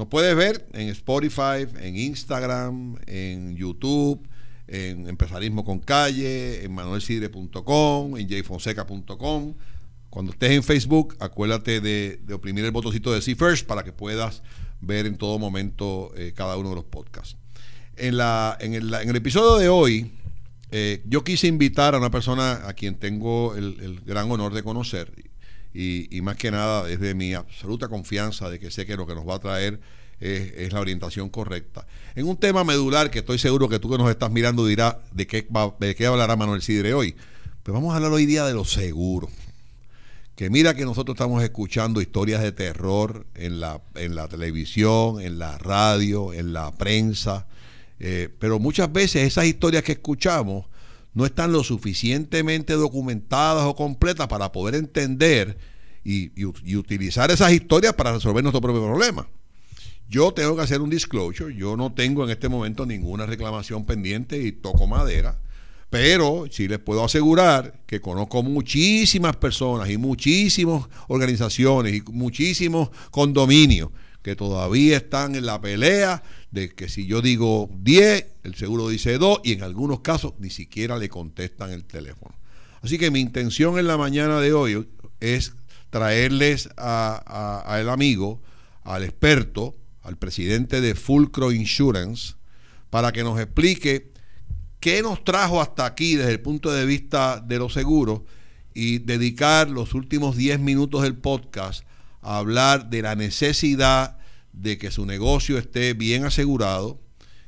Nos puedes ver en Spotify, en Instagram, en YouTube, en Empresarismo con Calle, en ManuelCidre.com, en jfonseca.com. Cuando estés en Facebook, acuérdate de, oprimir el botoncito de See First para que puedas ver en todo momento eh, cada uno de los podcasts. En, el, episodio de hoy, eh, yo quise invitar a una persona a quien tengo el gran honor de conocer y, más que nada desde mi absoluta confianza de que sé que lo que nos va a traer es, la orientación correcta. En un tema medular que estoy seguro que tú que nos estás mirando dirás de qué, de qué hablará Manuel Cidre hoy. Pues vamos a hablar hoy día de lo seguro Que mira que nosotros estamos escuchando historias de terror en la, en la televisión, en la radio, en la prensa, eh, pero muchas veces esas historias que escuchamos no están lo suficientemente documentadas o completas para poder entender y, utilizar esas historias para resolver nuestro propio problema. Yo tengo que hacer un disclosure, yo no tengo en este momento ninguna reclamación pendiente y toco madera, pero sí les puedo asegurar que conozco muchísimas personas y muchísimas organizaciones y muchísimos condominios que todavía están en la pelea de que si yo digo 10, el seguro dice 2 y en algunos casos ni siquiera le contestan el teléfono. Así que mi intención en la mañana de hoy es traerles a, el amigo, al experto, al presidente de Fulcro Insurance, para que nos explique qué nos trajo hasta aquí desde el punto de vista de los seguros y dedicar los últimos 10 minutos del podcast a hablar de la necesidad de que su negocio esté bien asegurado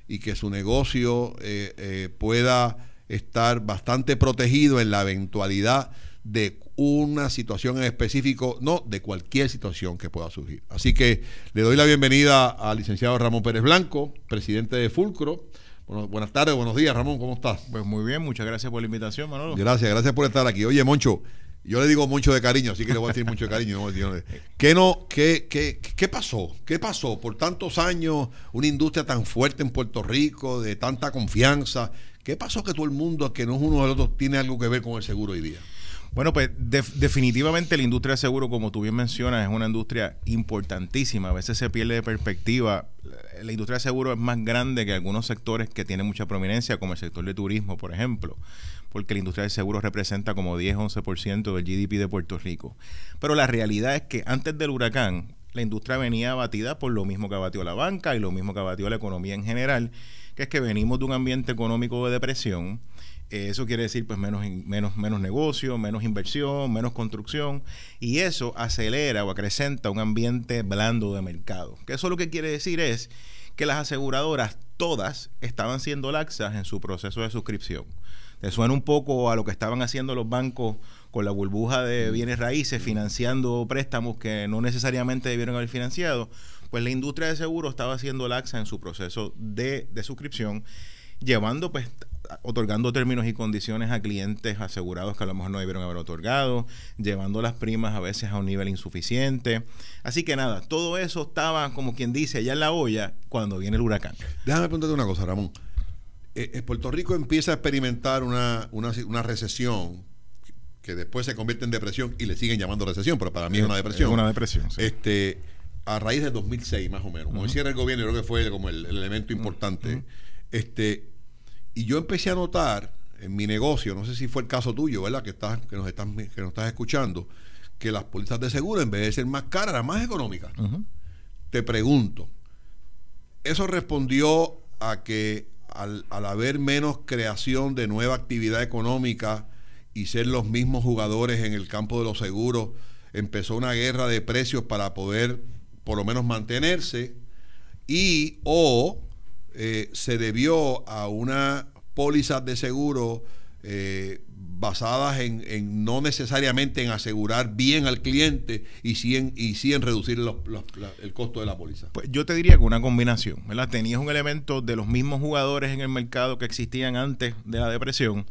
y que su negocio eh, eh, pueda estar bastante protegido en la eventualidad de una situación en específico, no de cualquier situación que pueda surgir. Así que le doy la bienvenida al licenciado Ramón Pérez Blanco, presidente de Fulcro. Bueno, buenas tardes, buenos días, Ramón, ¿cómo estás? Pues muy bien, muchas gracias por la invitación, Manolo. Gracias, gracias por estar aquí. Oye, Moncho, yo le digo mucho de cariño, así que le voy a decir mucho de cariño. ¿Qué, no, qué, qué, ¿Qué pasó? ¿Qué pasó? Por tantos años, una industria tan fuerte en Puerto Rico, de tanta confianza. ¿Qué pasó que todo el mundo, que no es uno los otro, tiene algo que ver con el seguro hoy día? Bueno, pues definitivamente la industria de seguro, como tú bien mencionas, es una industria importantísima. A veces se pierde de perspectiva. La, industria de seguro es más grande que algunos sectores que tienen mucha prominencia, como el sector de turismo, por ejemplo porque la industria de seguro representa como 10-11% del GDP de Puerto Rico. Pero la realidad es que antes del huracán, la industria venía abatida por lo mismo que abatió la banca y lo mismo que abatió la economía en general, que es que venimos de un ambiente económico de depresión. Eh, eso quiere decir pues menos, menos, menos negocio, menos inversión, menos construcción, y eso acelera o acrecenta un ambiente blando de mercado. Que eso lo que quiere decir es que las aseguradoras todas estaban siendo laxas en su proceso de suscripción. Te suena un poco a lo que estaban haciendo los bancos con la burbuja de mm. bienes raíces, mm. financiando préstamos que no necesariamente debieron haber financiado. Pues la industria de seguros estaba siendo laxa en su proceso de, de suscripción, llevando pues otorgando términos y condiciones a clientes asegurados que a lo mejor no debieron haber otorgado, llevando las primas a veces a un nivel insuficiente. Así que nada, todo eso estaba, como quien dice, allá en la olla cuando viene el huracán. Déjame preguntarte una cosa, Ramón. Eh, eh, Puerto Rico empieza a experimentar una, una, recesión que después se convierte en depresión y le siguen llamando recesión, pero para mí es una depresión. una depresión, Este, a raíz de 2006 más o menos. Como uh cierra el gobierno, yo creo que fue como el, elemento importante. Este, y yo empecé a notar en mi negocio, no sé si fue el caso tuyo, ¿verdad? Que, que, nos, estás, que estás escuchando, que las pólizas de seguro, en vez de ser más caras, eran más económicas. Te pregunto, ¿eso respondió a que al, al, haber menos creación de nueva actividad económica y ser los mismos jugadores en el campo de los seguros, empezó una guerra de precios para poder por lo menos mantenerse? Y o eh, se debió a unas pólizas de seguro eh, basadas en, no necesariamente en asegurar bien al cliente y sí en, y en reducir el costo de la póliza. Pues yo te diría que una combinación, ¿verdad? Tenías un elemento de los mismos jugadores en el mercado que existían antes de la depresión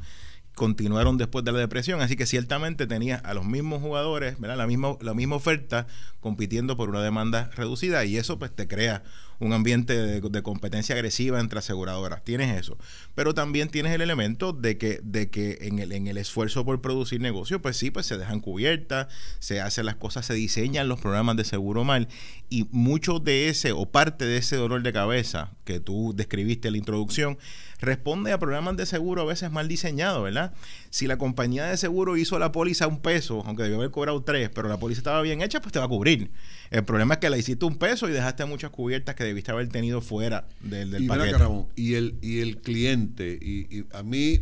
continuaron después de la depresión. Así que ciertamente tenías a los mismos jugadores, ¿verdad? La, misma, la misma oferta compitiendo por una demanda reducida y eso pues te crea un ambiente de, competencia agresiva entre aseguradoras. Tienes eso. Pero también tienes el elemento de que, de que en, el, en el esfuerzo por producir negocio, pues sí, pues se dejan cubiertas, se hacen las cosas, se diseñan los programas de seguro mal. Y mucho de ese o parte de ese dolor de cabeza que tú describiste en la introducción responde a programas de seguro a veces mal diseñados, ¿verdad? Si la compañía de seguro hizo la póliza un peso, aunque debió haber cobrado tres, pero la póliza estaba bien hecha, pues te va a cubrir. El problema es que la hiciste un peso y dejaste muchas cubiertas que vistaba haber tenido fuera del, del y paquete. y, el, cliente, y, a mí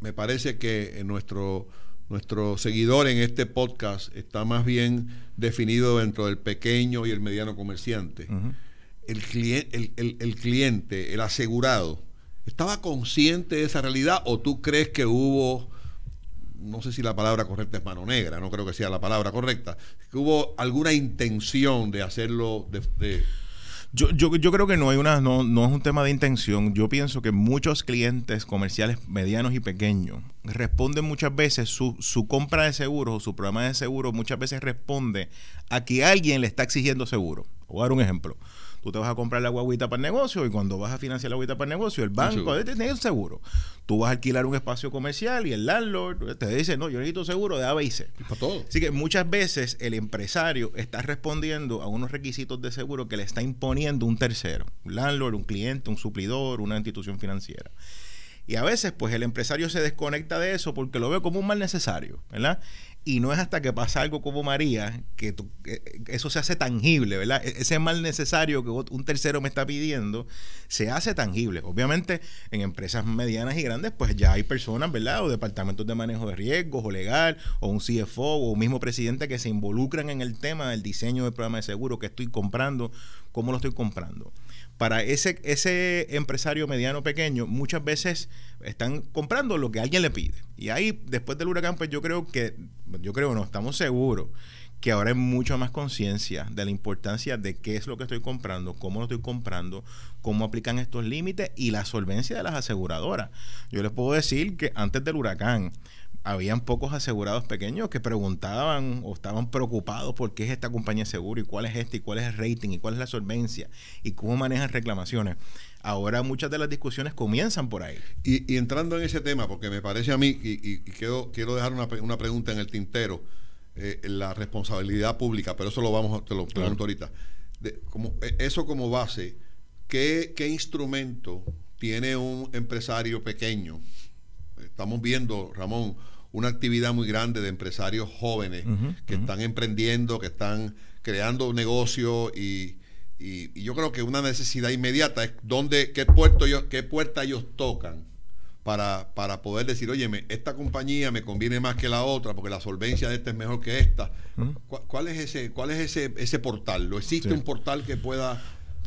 me, parece que eh, nuestro, nuestro seguidor en este podcast está más bien definido dentro del pequeño y el mediano comerciante. el, el, cliente, el asegurado, ¿estaba consciente de esa realidad o tú crees que hubo no sé si la palabra correcta es mano negra, no creo que sea la palabra correcta, que hubo alguna intención de hacerlo de yo, yo, creo que no hay una, no, no es un tema de intención. Yo pienso que muchos clientes comerciales medianos y pequeños responden muchas veces, su, su compra de seguros o su programa de seguros muchas veces responde a que alguien le está exigiendo seguro. Voy a dar un ejemplo. Tú te vas a comprar la guaguita para el negocio y cuando vas a financiar la guaguita para el negocio, el banco te tiene seguro. Tú vas a alquilar un espacio comercial y el landlord te dice, no, yo necesito seguro de A, B y C. Para todo. Así que muchas veces el empresario está respondiendo a unos requisitos de seguro que le está imponiendo un tercero. Un landlord, un cliente, un suplidor, una institución financiera. Y a veces, pues el empresario se desconecta de eso porque lo ve como un mal necesario, ¿verdad? Y no es hasta que pasa algo como María que, eh, eh, eso se hace tangible, ¿verdad? E-, ese mal necesario que un tercero me está pidiendo se hace tangible. Obviamente, en empresas medianas y grandes, pues ya hay personas, ¿verdad? O departamentos de manejo de riesgos, o legal, o un CFO, o un mismo presidente que se involucran en el tema del diseño del programa de seguro, que estoy comprando, cómo lo estoy comprando para ese, ese empresario mediano pequeño, muchas veces están comprando lo que alguien le pide. Y ahí, después del huracán, pues yo creo que, yo creo no, estamos seguros que ahora hay mucha más conciencia de la importancia de qué es lo que estoy comprando, cómo lo estoy comprando, cómo aplican estos límites y la solvencia de las aseguradoras. Yo les puedo decir que antes del huracán, habían pocos asegurados pequeños que preguntaban o estaban preocupados por qué es esta compañía seguro y cuál es este y cuál es el rating y cuál es la solvencia y cómo manejan reclamaciones. Ahora muchas de las discusiones comienzan por ahí. Y, entrando en ese tema, porque me parece a mí, y, quiero, dejar una, pregunta en el tintero, eh, la responsabilidad pública, pero eso lo vamos te lo pregunto ahorita. como, e, eso como base, ¿qué, ¿qué instrumento tiene un empresario pequeño estamos viendo, Ramón, una actividad muy grande de empresarios jóvenes que están emprendiendo, que están creando negocios y, y, yo creo que una necesidad inmediata es dónde, qué, puerto qué puerta ellos tocan para, para poder decir, oye, esta compañía me conviene más que la otra porque la solvencia de esta es mejor que esta. ¿Cuál, es, ese, cuál es ese, ese portal? ¿Lo existe un portal que pueda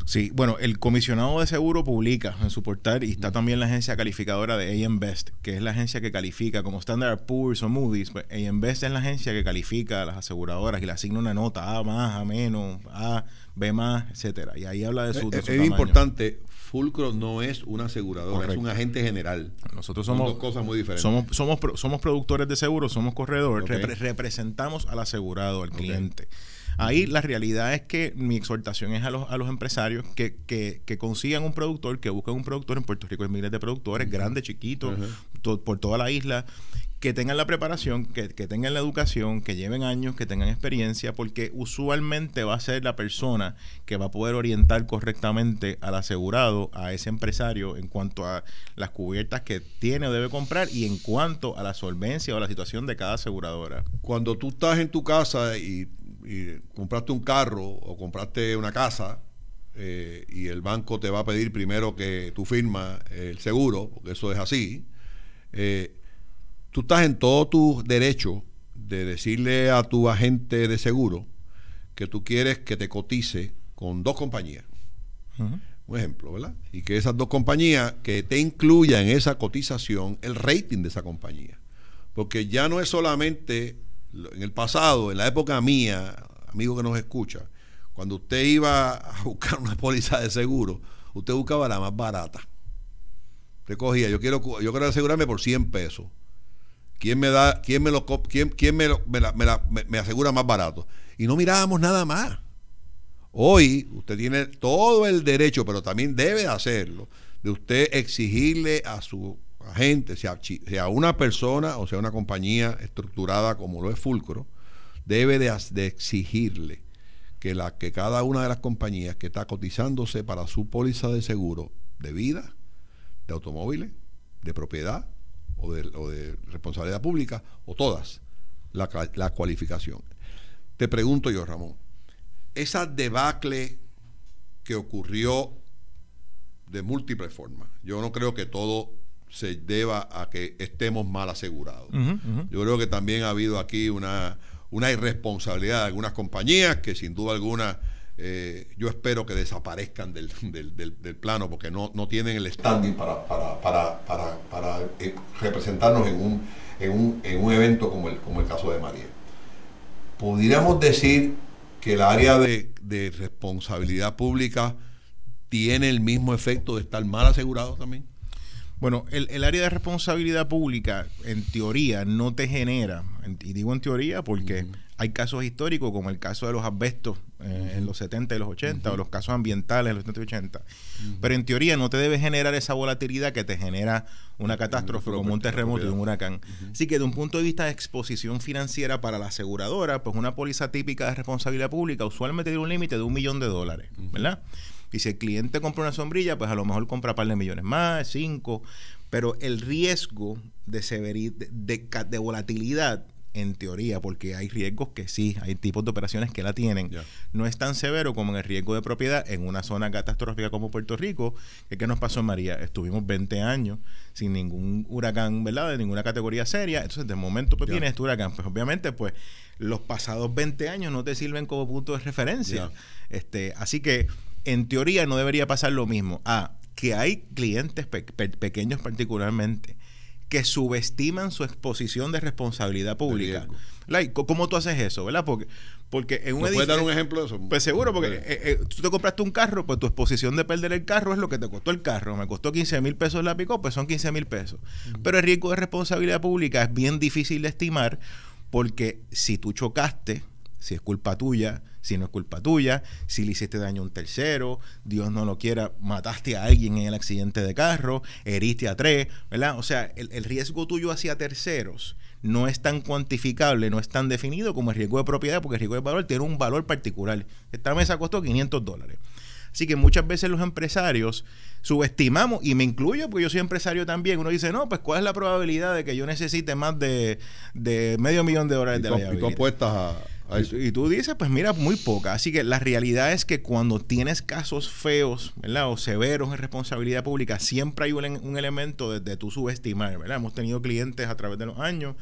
Sí, bueno, el comisionado de seguro publica en su portal y está también la agencia calificadora de AM Best, que es la agencia que califica como Standard Poor's o Moody's. Pues AM Best es la agencia que califica a las aseguradoras y le asigna una nota A más, A menos, A, B más, etcétera. Y ahí habla de su. es, importante, Fulcro no es una aseguradora, es un agente general. Nosotros somos. dos cosas muy diferentes. Somos, somos, somos productores de seguros, somos corredores, representamos al asegurado, al cliente. Ahí la realidad es que mi exhortación es a los, a los empresarios que, consigan un productor, que busquen un productor. En Puerto Rico hay miles de productores, grandes, chiquitos, por toda la isla que tengan la preparación, que, que, tengan la educación, que lleven años, que tengan experiencia, porque usualmente va a ser la persona que va a poder orientar correctamente al asegurado, a ese empresario, en cuanto a las cubiertas que tiene o debe comprar y en cuanto a la solvencia o la situación de cada aseguradora. Cuando tú estás en tu casa y y compraste un carro o compraste una casa eh, y el banco te va a pedir primero que tú firmas el seguro, porque eso es así, eh, tú estás en todo tu derecho de decirle a tu agente de seguro que tú quieres que te cotice con dos compañías. Un ejemplo, ¿verdad? Y que esas dos compañías, que te incluya en esa cotización el rating de esa compañía. Porque ya no es solamente en el pasado, en la época mía, amigo que nos escucha, cuando usted iba a buscar una póliza de seguro, usted buscaba la más barata. Usted cogía, yo quiero, yo quiero asegurarme por 100 pesos. ¿Quién me da, quién me lo, quién, quién me, me, me, asegura más barato? Y no mirábamos nada más. Hoy usted tiene todo el derecho, pero también debe hacerlo, de usted exigirle a su agente, sea, sea una persona o sea una compañía estructurada como lo es Fulcro, debe de, exigirle que, la, que cada una de las compañías que está cotizándose para su póliza de seguro de vida, de automóviles, de propiedad o de, responsabilidad pública, o todas, la, la cualificación. Te pregunto yo, Ramón, esa debacle que ocurrió de múltiples formas, yo no creo que todo se deba a que estemos mal asegurados. Yo creo que también ha habido aquí una, una irresponsabilidad de algunas compañías que sin duda alguna eh, yo espero que desaparezcan del, del, del, plano porque no, no tienen el standing para, para, para, para, eh, representarnos en un, en, un, en un evento como el, como el caso de María. podríamos decir que el área de, de responsabilidad pública tiene el mismo efecto de estar mal asegurado también. Bueno, el, área de responsabilidad pública, en teoría, no te genera, y digo en teoría porque hay casos históricos como el caso de los asbestos eh, en los 70 y los 80, o los casos ambientales en los 70 y 80, pero en teoría no te debe generar esa volatilidad que te genera una catástrofe como un terremoto y un huracán. Así que de un punto de vista de exposición financiera para la aseguradora, pues una póliza típica de responsabilidad pública usualmente tiene un límite de un millón de dólares, ¿verdad? Y si el cliente compra una sombrilla, pues a lo mejor compra un par de millones más, cinco. Pero el riesgo de, severidad, de, volatilidad en teoría, porque hay riesgos que sí, hay tipos de operaciones que la tienen. No es tan severo como en el riesgo de propiedad en una zona catastrófica como Puerto Rico. que ¿Qué nos pasó María? Estuvimos 20 años sin ningún huracán, ¿verdad? De ninguna categoría seria. Entonces, de momento, pues tienes este huracán. Pues obviamente, pues los pasados 20 años no te sirven como punto de referencia. Este, así que en teoría no debería pasar lo mismo. A, ah, que hay clientes pequeños particularmente que subestiman su exposición de responsabilidad pública. ¿Cómo tú haces eso, verdad? Porque, porque en puedes dar un ejemplo de eso? Pues seguro, porque eh, eh, tú te compraste un carro, pues tu exposición de perder el carro es lo que te costó el carro. Me costó 15 mil pesos la picó, pues son 15 mil pesos. Pero el riesgo de responsabilidad pública es bien difícil de estimar porque si tú chocaste, si es culpa tuya, si no es culpa tuya, si le hiciste daño a un tercero, Dios no lo quiera, mataste a alguien en el accidente de carro, heriste a tres, ¿verdad? O sea, el, riesgo tuyo hacia terceros no es tan cuantificable, no es tan definido como el riesgo de propiedad, porque el riesgo de valor tiene un valor particular. Esta mesa costó 500 dólares. Así que muchas veces los empresarios subestimamos, y me incluyo porque yo soy empresario también. Uno dice, no, pues ¿cuál es la probabilidad de que yo necesite más de, medio millón de dólares de la a y tú dices, pues mira, muy poca. Así que la realidad es que cuando tienes casos feos, ¿verdad? O severos en responsabilidad pública, siempre hay un, elemento de, tu subestimar, ¿verdad? Hemos tenido clientes a través de los años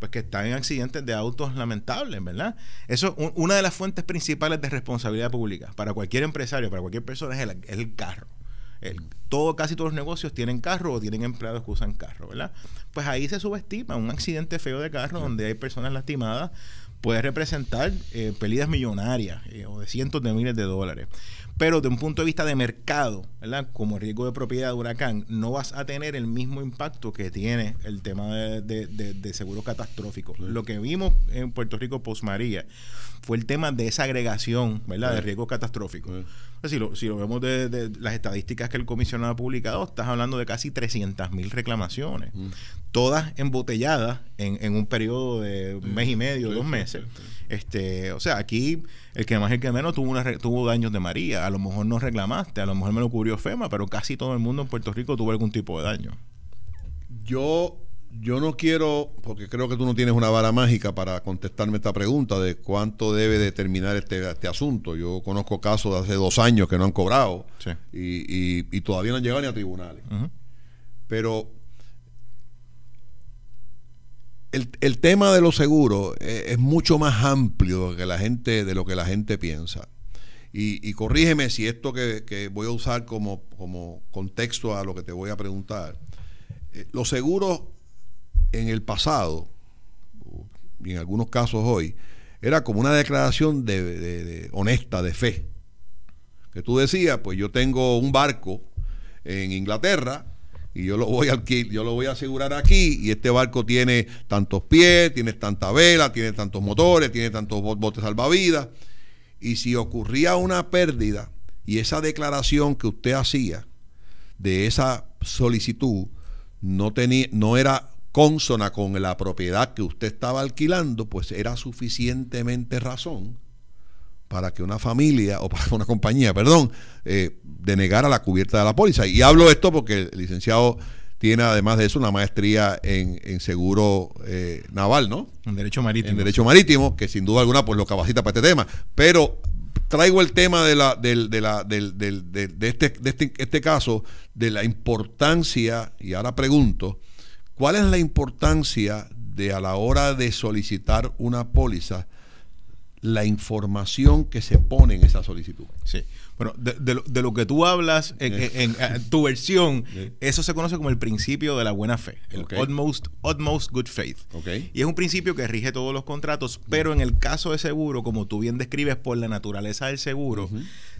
pues que están en accidentes de autos lamentables, ¿verdad? Eso una de las fuentes principales de responsabilidad pública. Para cualquier empresario, para cualquier persona es el, carro. El, todo, casi todos los negocios tienen carro o tienen empleados que usan carro, ¿verdad? Pues ahí se subestima un accidente feo de carro donde hay personas lastimadas puede representar eh, pérdidas millonarias eh, o de cientos de miles de dólares pero de un punto de vista de mercado, ¿verdad? Como riesgo de propiedad de huracán, no vas a tener el mismo impacto que tiene el tema de, de, de, seguro catastrófico. Lo que vimos en Puerto Rico post María fue el tema de esa agregación, ¿verdad? De riesgo catastrófico. Si, lo, vemos de, las estadísticas que el comisionado ha publicado, estás hablando de casi 300 mil reclamaciones, mm. todas embotelladas en, un periodo de un mes y medio, dos meses. Este, o sea, aquí el que más y el que menos tuvo, una, tuvo daños de María a lo mejor no reclamaste, a lo mejor me lo cubrió FEMA, pero casi todo el mundo en Puerto Rico tuvo algún tipo de daño. Yo, yo no quiero, porque creo que tú no tienes una vara mágica para contestarme esta pregunta de cuánto debe determinar este, este asunto. Yo conozco casos de hace dos años que no han cobrado y, todavía no han llegado ni a tribunales. Pero el, tema de los seguros eh, es, mucho más amplio que la gente, de lo que la gente piensa. Y, corrígeme si esto que, voy a usar como, como contexto a lo que te voy a preguntar. lo eh, los seguros en el pasado, uh, y en algunos casos hoy, era como una declaración de, honesta, de fe. Que tú decías, pues yo tengo un barco en Inglaterra y yo lo voy a yo lo voy a asegurar aquí y este barco tiene tantos pies, tiene tanta vela, tiene tantos motores, tiene tantos botes salvavidas y si ocurría una pérdida y esa declaración que usted hacía de esa solicitud no, no era consona con la propiedad que usted estaba alquilando, pues era suficientemente razón para que una familia o para una compañía, perdón, eh, denegara la cubierta de la póliza. Y hablo esto porque el licenciado tiene además de eso una maestría en, en seguro eh, naval, ¿no? En derecho marítimo. En derecho marítimo, que sin duda alguna pues lo capacita para este tema. Pero traigo el tema de la de la de este, de este, este, caso de la importancia y ahora pregunto cuál es la importancia de a la hora de solicitar una póliza la información que se pone en esa solicitud sí bueno, de, lo que tú hablas en, tu versión, eso se conoce como el principio de la buena fe, el utmost, good faith. Y es un principio que rige todos los contratos, pero en el caso de seguro, como tú bien describes por la naturaleza del seguro,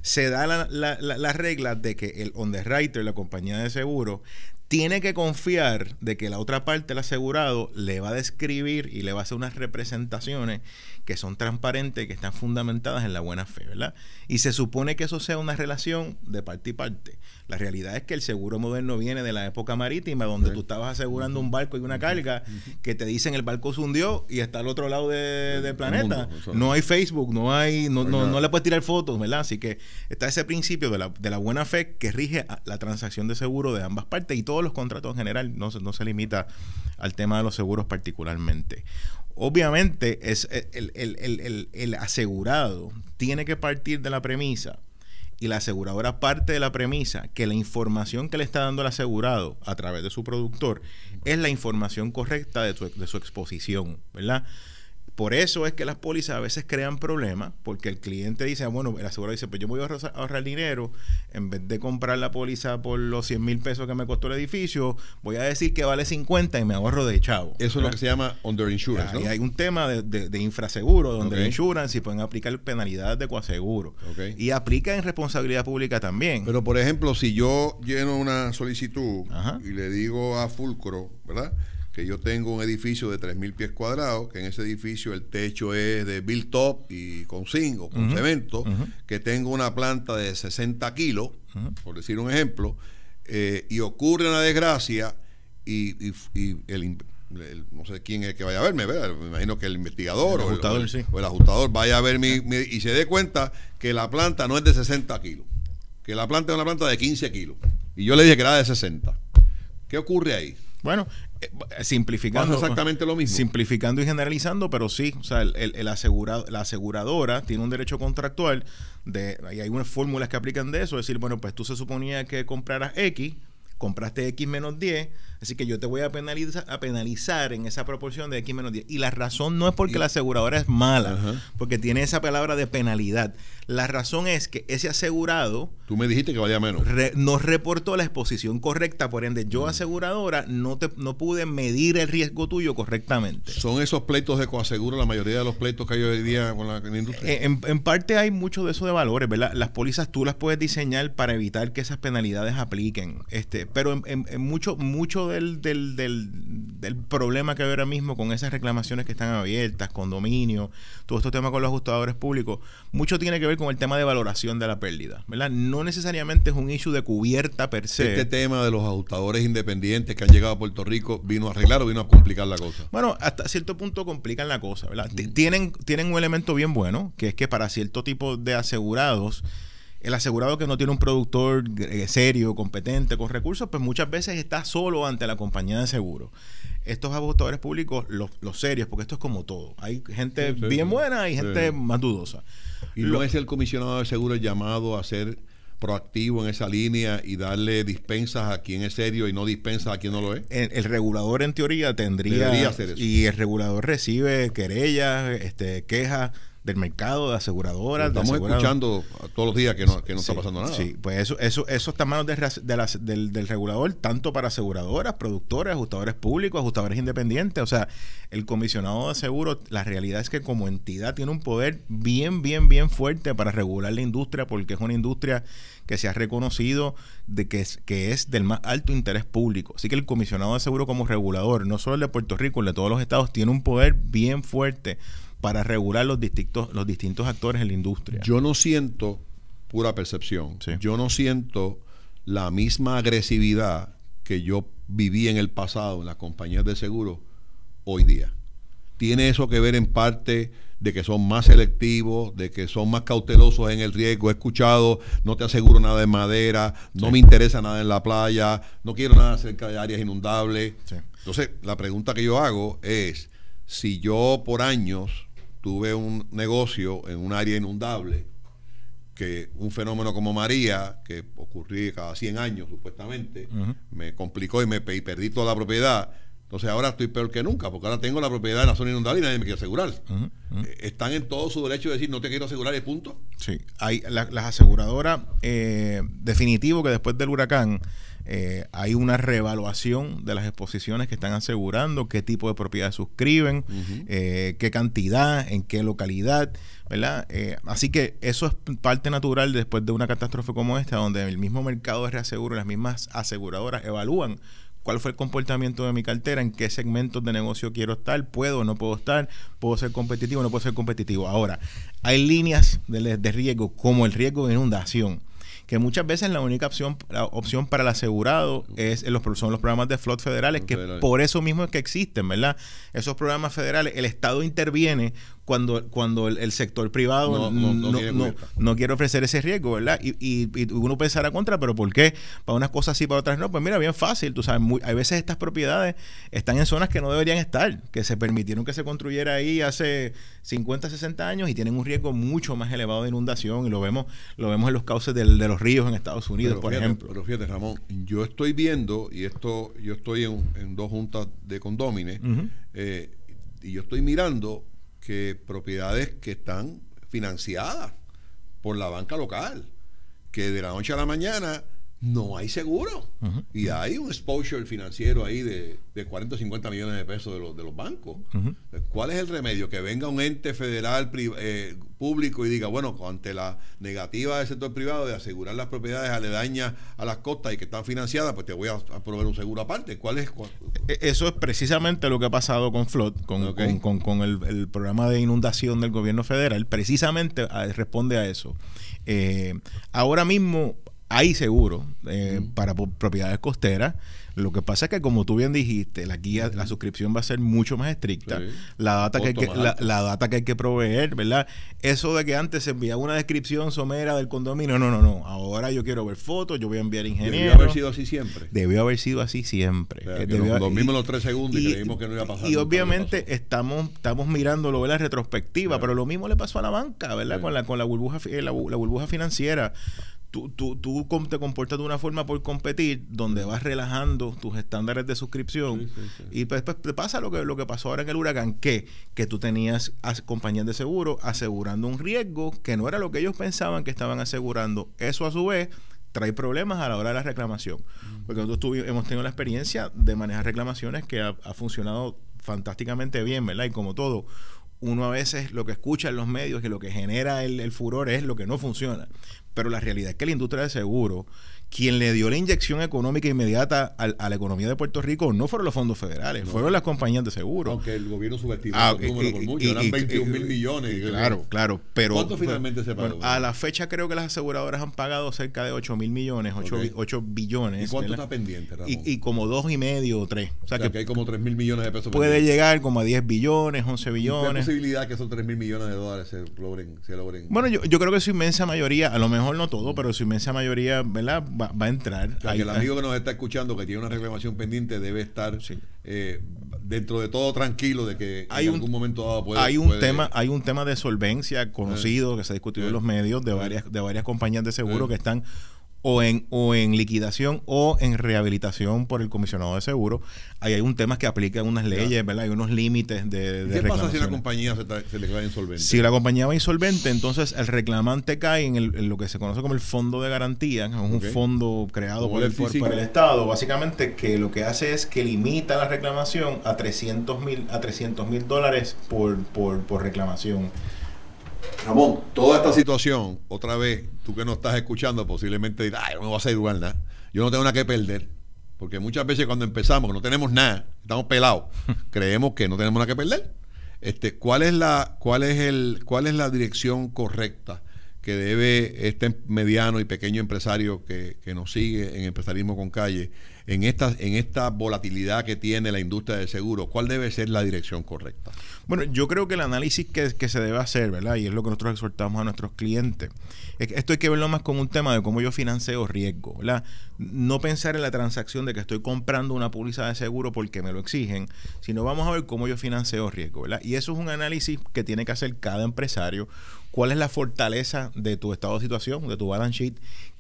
se da la regla de que el underwriter, la compañía de seguro, tiene que confiar de que la otra parte, el asegurado, le va a describir y le va a hacer unas representaciones que son transparentes, que están fundamentadas en la buena fe, ¿verdad? Y se supone que eso sea una relación de parte y parte. La realidad es que el seguro moderno viene de la época marítima, donde tú estabas asegurando un barco y una carga, que te dicen el barco se hundió y está al otro lado del planeta. no hay Facebook, no hay, pues no, le puedes tirar fotos, ¿verdad? Así que está ese principio de la, de la buena fe que rige la transacción de seguro de ambas partes y todo los contratos en general, no, no se limita al tema de los seguros particularmente. Obviamente, es eh, el, asegurado tiene que partir de la premisa y la aseguradora parte de la premisa que la información que le está dando el asegurado a través de su productor es la información correcta de, de su exposición, ¿verdad? Por eso es que las pólizas a veces crean problemas, porque el cliente dice, ah, bueno, el asegurador dice, pues yo voy a ahorrar, dinero, en vez de comprar la póliza por los 100 mil pesos que me costó el edificio, voy a decir que vale 50 y me ahorro de chavo. Eso es lo que se llama under ¿no? Y hay un tema de, de, de infraseguro, donde insurance y pueden aplicar penalidades de coaseguro. Y aplica en responsabilidad pública también. Pero por ejemplo, si yo lleno una solicitud y le digo a Fulcro, ¿verdad? que yo tengo un edificio de 3.000 pies cuadrados, que en ese edificio el techo es de built top y con zinc con cemento, que tengo una planta de 60 kilos, por decir un ejemplo, eh, y ocurre una desgracia y, el, no sé quién es que vaya a verme, me imagino que el investigador o, ajustador, el, ajustador vaya a verme y se dé cuenta que la planta no es de 60 kilos, que la planta es una planta de 15 kilos. Y yo le dije que era de 60. ¿Qué ocurre ahí? Bueno, eh, simplificando. exactamente lo mismo. Simplificando y generalizando, pero sí, o sea, el, asegurado, la aseguradora tiene un derecho contractual de, y hay unas fórmulas que aplican de eso, decir, bueno, pues tú se suponía que compraras X, compraste X menos 10, Así que yo te voy a penalizar, a penalizar en esa proporción de X menos 10. Y la razón no es porque la aseguradora es mala, porque tiene esa palabra de penalidad. La razón es que ese asegurado... Tú me dijiste que valía menos. nos reportó la exposición correcta, por ende yo mm. aseguradora no, te, no pude medir el riesgo tuyo correctamente. Son esos pleitos de coaseguro, la mayoría de los pleitos que hay hoy día con la, industria. Eh, en, parte hay mucho de eso de valores, ¿verdad? Las pólizas tú las puedes diseñar para evitar que esas penalidades apliquen. Este, pero en, en, en mucho, mucho del, problema que hay ahora mismo con esas reclamaciones que están abiertas, dominio, todo este tema con los ajustadores públicos, mucho tiene que ver con el tema de valoración de la pérdida, ¿verdad? No necesariamente es un issue de cubierta per se. Este tema de los ajustadores independientes que han llegado a Puerto Rico vino a arreglar o vino a complicar la cosa. Bueno, hasta cierto punto complican la cosa, ¿verdad? Mm. Tienen, tienen un elemento bien bueno, que es que para cierto tipo de asegurados, el asegurado que no tiene un productor eh, serio, competente, con recursos, pues muchas veces está solo ante la compañía de seguro. Estos abusadores públicos, los, los serios, porque esto es como todo. Hay gente bien buena y gente más dudosa. ¿Y no es el comisionado de seguro llamado a ser proactivo en esa línea y darle dispensas a quien es serio y no dispensas a quien no lo es? El, regulador en teoría tendría... hacer Y el regulador recibe querellas, este, quejas del mercado, de aseguradoras. estamos escuchando todos los días que no, está pasando nada. Sí, pues eso, eso, eso está en manos las, del, regulador, tanto para aseguradoras, productores, ajustadores públicos, ajustadores independientes. O sea, el comisionado de seguro la realidad es que como entidad tiene un poder bien, bien, bien fuerte para regular la industria, porque es una industria que se ha reconocido de que es, que es del más alto interés público. Así que el comisionado de seguro como regulador, no solo el de Puerto Rico, el de todos los estados, tiene un poder bien fuerte para regular los distintos, los distintos actores en la industria. Yo no siento, pura percepción, yo no siento la misma agresividad que yo viví en el pasado en las compañías de seguro hoy día. ¿Tiene eso que ver en parte de que son más selectivos, de que son más cautelosos en el riesgo? He escuchado, no te aseguro nada de madera, no me interesa nada en la playa, no quiero nada cerca de áreas inundables. Entonces, la pregunta que yo hago es, si yo por años tuve un negocio en un área inundable, que un fenómeno como María, que ocurrió cada 100 años supuestamente, me complicó y me perdí toda la propiedad. Entonces ahora estoy peor que nunca, porque ahora tengo la propiedad en la zona inundable y nadie me quiere asegurar. Eh, ¿Están en todo su derecho de decir no te quiero asegurar y punto? Sí, hay las aseguradoras, eh, definitivo que después del huracán, eh, hay una reevaluación de las exposiciones que están asegurando, qué tipo de propiedades suscriben, eh, qué cantidad, en qué localidad, ¿verdad? Eh, así que eso es parte natural después de una catástrofe como esta, donde el mismo mercado de reaseguro, las mismas aseguradoras evalúan cuál fue el comportamiento de mi cartera, en qué segmentos de negocio quiero estar, puedo o no puedo estar, puedo ser competitivo o no puedo ser competitivo. Ahora, hay líneas de riesgo como el riesgo de inundación que muchas veces la única opción, la opción para el asegurado es los, son los programas de flot federales, que por eso mismo es que existen, ¿verdad? Esos programas federales, el Estado interviene cuando, cuando el, sector privado no, no, quiere ofrecer ese riesgo, ¿verdad? Y, y, uno pensará contra, pero ¿por qué? Para unas cosas sí, para otras no. Pues mira, bien fácil, tú sabes, hay veces estas propiedades están en zonas que no deberían estar, que se permitieron que se construyera ahí hace 50, 60 años y tienen un riesgo mucho más elevado de inundación y lo vemos, lo vemos en los cauces de los ríos en Estados Unidos, por ejemplo. Pero fíjate, Ramón, yo estoy viendo, y esto yo estoy en, dos juntas de condómines, eh, y yo estoy mirando que propiedades que están financiadas por la banca local, que de la noche a la mañana no hay seguro. Y hay un exposure financiero ahí de, de 40 o 50 millones de pesos de los, de los bancos. ¿Cuál es el remedio? Que venga un ente federal eh, público y diga, bueno, ante la negativa del sector privado de asegurar las propiedades aledañas a las costas y que están financiadas, pues te voy a, proveer un seguro aparte. ¿Cuál es? E-, eso es precisamente lo que ha pasado con Flot, con, con, el, programa de inundación del gobierno federal. Precisamente responde a eso. Eh, ahora mismo hay seguro eh, para propiedades costeras. Lo que pasa es que, como tú bien dijiste, la guía, la suscripción va a ser mucho más estricta. La, data que, la, data que hay que proveer, ¿verdad? Eso de que antes se enviaba una descripción somera del condominio, no, no, no. Ahora yo quiero ver fotos, yo voy a enviar ingeniero. Debió haber sido así siempre. Debió haber sido así siempre. O los tres segundos y, creímos que no iba a pasar. Y obviamente estamos, estamos de la Retrospectiva, pero lo mismo le pasó a la banca, ¿verdad? Con, la, con la burbuja, eh, la burbuja financiera tú, tú, te comportas de una forma por competir donde vas relajando tus estándares de suscripción y pues, pues pasa lo que, lo que pasó ahora en el huracán, que, que tú tenías compañías de seguro asegurando un riesgo que no era lo que ellos pensaban que estaban asegurando. Eso a su vez trae problemas a la hora de la reclamación. Mm. Porque nosotros hemos tenido la experiencia de manejar reclamaciones que ha, funcionado fantásticamente bien, ¿verdad? Y como todo, uno a veces lo que escucha en los medios y lo que genera el, el, furor es lo que no funciona. Pero la realidad es que la industria de seguro quien le dio la inyección económica inmediata a, la economía de Puerto Rico no fueron los fondos federales, fueron las compañías de seguro. Aunque el gobierno subestimó el ah, número por mucho, eran 21 mil millones. Claro, claro, pero... ¿Cuánto pues, finalmente se pues, pagó? a la fecha creo que las aseguradoras han pagado cerca de 8 mil millones, 8, billones. ¿Y cuánto está pendiente, Ramón? Y, como 2 y medio o 3. O sea, que, hay como 3 mil millones de pesos. Puede llegar como a 10 billones, 11 billones. la posibilidad que esos 3 mil millones de dólares se logren? Bueno, yo, yo creo que su inmensa mayoría, a lo mejor no todo, pero su inmensa mayoría, ¿verdad? va, a entrar. el amigo que nos está escuchando que tiene una reclamación pendiente debe estar eh, dentro de todo tranquilo de que hay en un, algún momento dado puede, hay un tema hay un tema de solvencia conocido eh. que se ha discutido en eh. los medios de varias de varias compañías de seguro que están o en, o en liquidación o en rehabilitación por el comisionado de seguro. Ahí hay un tema que aplica unas leyes, ¿verdad? Hay unos límites de, de ¿Qué pasa si la compañía se, declara insolvente? Si la compañía va insolvente, entonces el reclamante cae en, lo que se conoce como el fondo de garantía, es un fondo creado por el, Estado, básicamente que lo que hace es que limita la reclamación a 300 mil a dólares por, por, por reclamación. Ramón, toda esta situación, otra vez, tú que no estás escuchando posiblemente dirás, ay, no me voy a hacer igual nada. Yo no tengo nada que perder. Porque muchas veces cuando empezamos, no tenemos nada, estamos pelados, creemos que no tenemos nada que perder. Este, ¿cuál, es la, cuál, es el, ¿Cuál es la dirección correcta que debe este mediano y pequeño empresario que, nos sigue en empresarismo con calle, en esta, en esta volatilidad que tiene la industria de seguro, ¿cuál debe ser la dirección correcta? Bueno, yo creo que el análisis que, que se debe hacer, ¿verdad? Y es lo que nosotros exhortamos a nuestros clientes. Esto hay que verlo más con un tema de cómo yo financio riesgo, ¿verdad? No pensar en la transacción de que estoy comprando una póliza de seguro porque me lo exigen, sino vamos a ver cómo yo financio riesgo, ¿verdad? Y eso es un análisis que tiene que hacer cada empresario cuál es la fortaleza de tu estado de situación, de tu balance sheet,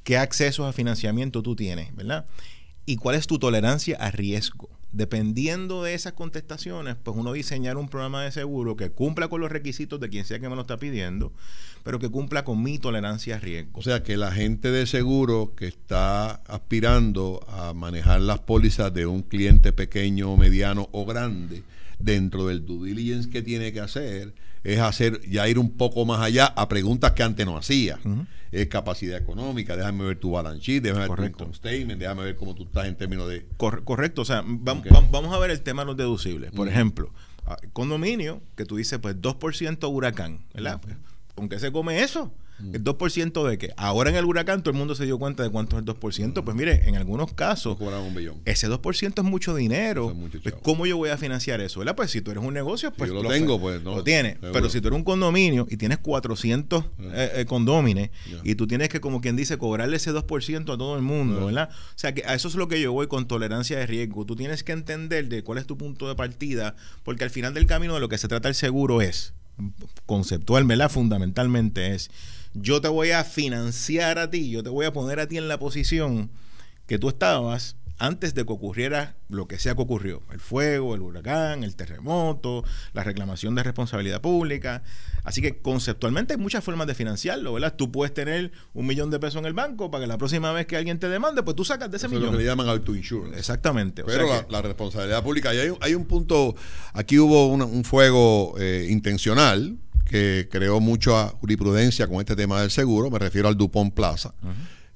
qué accesos a financiamiento tú tienes, ¿verdad? Y cuál es tu tolerancia a riesgo. Dependiendo de esas contestaciones, pues uno diseñar un programa de seguro que cumpla con los requisitos de quien sea que me lo está pidiendo, pero que cumpla con mi tolerancia a riesgo. O sea, que la gente de seguro que está aspirando a manejar las pólizas de un cliente pequeño, mediano o grande, dentro del due diligence que tiene que hacer, es hacer ya ir un poco más allá a preguntas que antes no hacía. Es capacidad económica, déjame ver tu balance sheet, déjame Correcto. ver tu statement, déjame ver cómo tú estás en términos de. correcto, o sea, vamos a ver el tema de los deducibles. Por ejemplo, ah, condominio, que tú dices, pues 2% huracán, ¿verdad? Pues, ¿Con qué se come eso? Mm. ¿El 2% de que Ahora en el huracán todo el mundo se dio cuenta de cuánto es el 2%. Pues mm. mire, en algunos casos, un ese 2% es mucho dinero. Pues, ¿Cómo yo voy a financiar eso? ¿verdad? Pues si tú eres un negocio, pues... lo, tengo, pues Lo tienes. Pero si tú eres un condominio y tienes 400 eh, eh, eh y tú tienes que, como quien dice, cobrarle ese 2% a todo el mundo, eh. ¿verdad? O sea, que a eso es lo que yo voy con tolerancia de riesgo. Tú tienes que entender de cuál es tu punto de partida, porque al final del camino de lo que se trata el seguro es, conceptual, ¿verdad? Fundamentalmente es yo te voy a financiar a ti, yo te voy a poner a ti en la posición que tú estabas antes de que ocurriera lo que sea que ocurrió, el fuego, el huracán, el terremoto, la reclamación de responsabilidad pública. Así que conceptualmente hay muchas formas de financiarlo, ¿verdad? Tú puedes tener un millón de pesos en el banco para que la próxima vez que alguien te demande, pues tú sacas de ese millón. lo que le llaman insurance. Exactamente. Pero la, responsabilidad pública, y hay, un punto, aquí hubo un, fuego eh, intencional, que creó mucha jurisprudencia con este tema del seguro, me refiero al Dupont Plaza.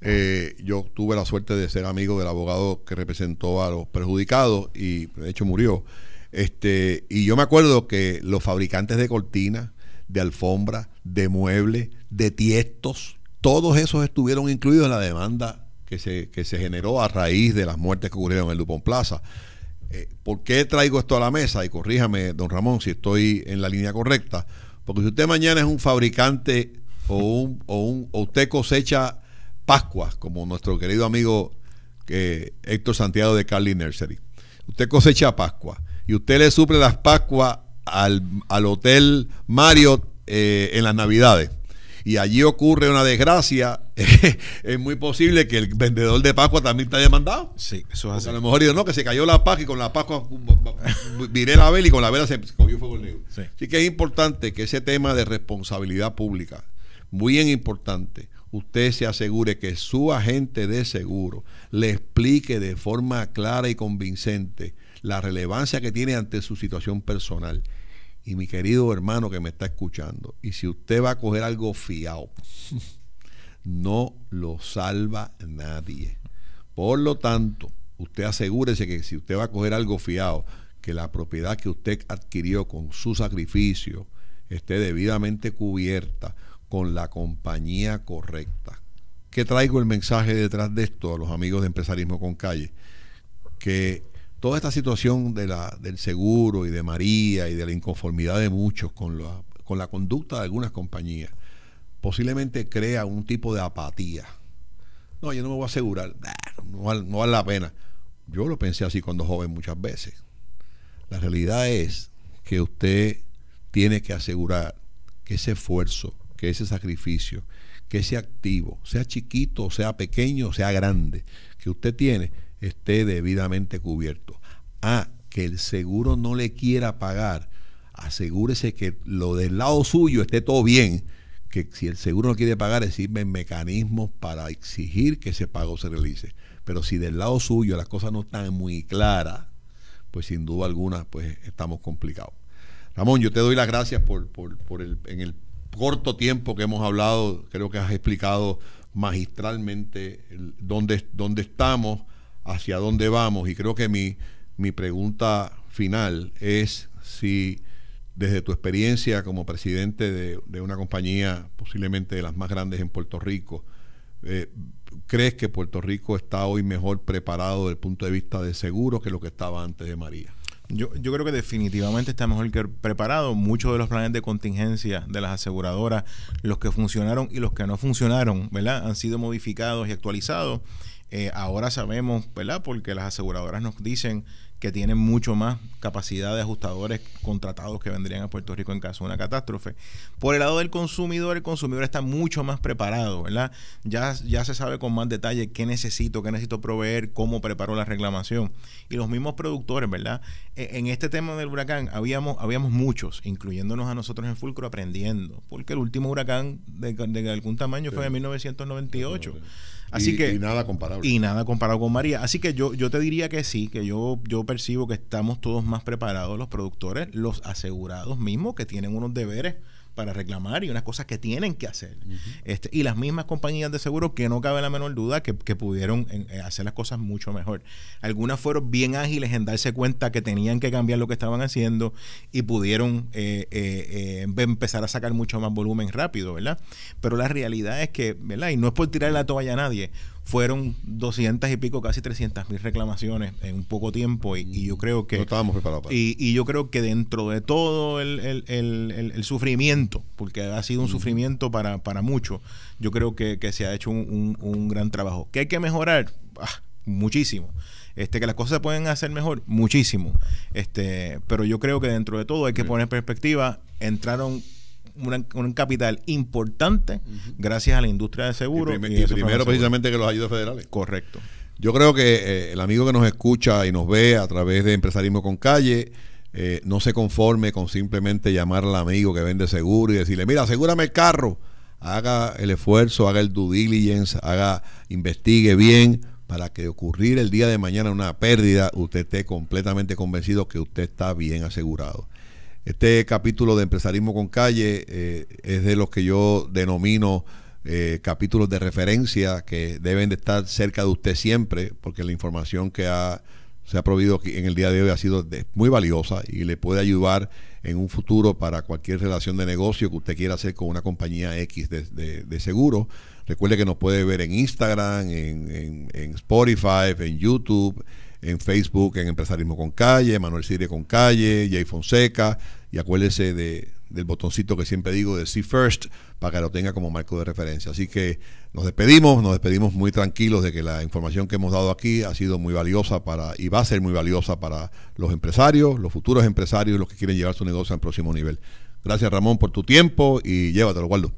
Eh, yo tuve la suerte de ser amigo del abogado que representó a los perjudicados y de hecho murió. Este, y yo me acuerdo que los fabricantes de cortinas, de alfombras, de muebles, de tiestos, todos esos estuvieron incluidos en la demanda que se, se generó a raíz de las muertes que ocurrieron en el Dupont Plaza. Eh, ¿Por qué traigo esto a la mesa? Y corríjame, don Ramón, si estoy en la línea correcta porque si usted mañana es un fabricante o, un, o, un, usted cosecha Pascuas, como nuestro querido amigo que eh, Héctor Santiago de Carly Nursery, usted cosecha Pascua y usted le suple las Pascuas al, Hotel Marriott eh, en las Navidades y allí ocurre una desgracia, es muy posible que el vendedor de Pascua también haya demandado. Sí, eso es así. A lo mejor yo no, que se cayó la Pascua y con la Pascua miré la vela y con la vela se cogió fuego el negro. Sí. Así que es importante que ese tema de responsabilidad pública, muy bien importante, usted se asegure que su agente de seguro le explique de forma clara y convincente la relevancia que tiene ante su situación personal y mi querido hermano que me está escuchando, y si usted va a coger algo fiado, no lo salva nadie. Por lo tanto, usted asegúrese que si usted va a coger algo fiado, que la propiedad que usted adquirió con su sacrificio esté debidamente cubierta con la compañía correcta. ¿Qué traigo el mensaje detrás de esto a los amigos de Empresarismo con Calle? Que toda esta situación de la, del seguro y de María y de la inconformidad de muchos con la, conducta de algunas compañías posiblemente crea un tipo de apatía. No, yo no me voy a asegurar, no, no vale la pena. Yo lo pensé así cuando joven muchas veces. La realidad es que usted tiene que asegurar que ese esfuerzo, que ese sacrificio, que ese activo, sea chiquito, sea pequeño, sea grande, que usted tiene, esté debidamente cubierto. A, ah, que el seguro no le quiera pagar, asegúrese que lo del lado suyo esté todo bien, que si el seguro no quiere pagar, existen mecanismos para exigir que ese pago se realice. Pero si del lado suyo las cosas no están muy claras, pues sin duda alguna, pues estamos complicados. Ramón, yo te doy las gracias por, por, por el, en el corto tiempo que hemos hablado, creo que has explicado magistralmente dónde estamos, hacia dónde vamos. Y creo que mi, mi pregunta final es si desde tu experiencia como presidente de, una compañía posiblemente de las más grandes en Puerto Rico, eh, ¿crees que Puerto Rico está hoy mejor preparado desde el punto de vista de seguro que lo que estaba antes de María? Yo, yo creo que definitivamente está mejor preparado. Muchos de los planes de contingencia de las aseguradoras, los que funcionaron y los que no funcionaron, ¿verdad? Han sido modificados y actualizados eh, ahora sabemos, ¿verdad? Porque las aseguradoras nos dicen que tienen mucho más capacidad de ajustadores contratados que vendrían a Puerto Rico en caso de una catástrofe. Por el lado del consumidor, el consumidor está mucho más preparado, ¿verdad? Ya, ya se sabe con más detalle qué necesito, qué necesito proveer, cómo preparo la reclamación. Y los mismos productores, ¿verdad? E, en este tema del huracán habíamos, habíamos muchos, incluyéndonos a nosotros en Fulcro, aprendiendo. Porque el último huracán de, algún tamaño fue en 1998. Así y, que, nada comparable. Y nada comparado con María. Así que yo, yo te diría que sí, que yo, yo percibo que estamos todos más preparados, los productores, los asegurados mismos, que tienen unos deberes para reclamar y unas cosas que tienen que hacer. Este, y las mismas compañías de seguro que no cabe la menor duda que, pudieron eh, hacer las cosas mucho mejor. Algunas fueron bien ágiles en darse cuenta que tenían que cambiar lo que estaban haciendo y pudieron eh, eh, em, empezar a sacar mucho más volumen rápido, ¿verdad? Pero la realidad es que, ¿verdad? Y no es por tirar la toalla a nadie fueron 200 y pico, casi 300 mil reclamaciones en un poco tiempo y, yo creo que... No estábamos preparados. Y, yo creo que dentro de todo el, sufrimiento, porque ha sido un sufrimiento para, para muchos, yo creo que, se ha hecho un, gran trabajo. que hay que mejorar? Ah, muchísimo. Este, que las cosas se pueden hacer mejor, muchísimo. Este, pero yo creo que dentro de todo hay que poner perspectiva. Entraron un capital importante gracias a la industria de seguros. Y, primero precisamente que los ayudas federales. Correcto. Yo creo que eh, el amigo que nos escucha y nos ve a través de Empresarismo con Calle eh, no se conforme con simplemente llamar al amigo que vende seguro y decirle, mira, asegúrame el carro. Haga el esfuerzo, haga el due diligence, haga, investigue bien para que ocurrir el día de mañana una pérdida, usted esté completamente convencido que usted está bien asegurado. Este capítulo de Empresarismo con Calle eh, es de los que yo denomino eh, capítulos de referencia que deben de estar cerca de usted siempre, porque la información que se ha provido en el día de hoy ha sido muy valiosa y le puede ayudar en un futuro para cualquier relación de negocio que usted quiera hacer con una compañía X de, seguro. Recuerde que nos puede ver en Instagram, en Spotify, en YouTube en Facebook, en Empresarismo con Calle, Manuel Siria con Calle, Jay Fonseca, y acuérdese de, del botoncito que siempre digo de See First para que lo tenga como marco de referencia. Así que nos despedimos, nos despedimos muy tranquilos de que la información que hemos dado aquí ha sido muy valiosa para y va a ser muy valiosa para los empresarios, los futuros empresarios, los que quieren llevar su negocio al próximo nivel. Gracias Ramón por tu tiempo y llévatelo, guardo.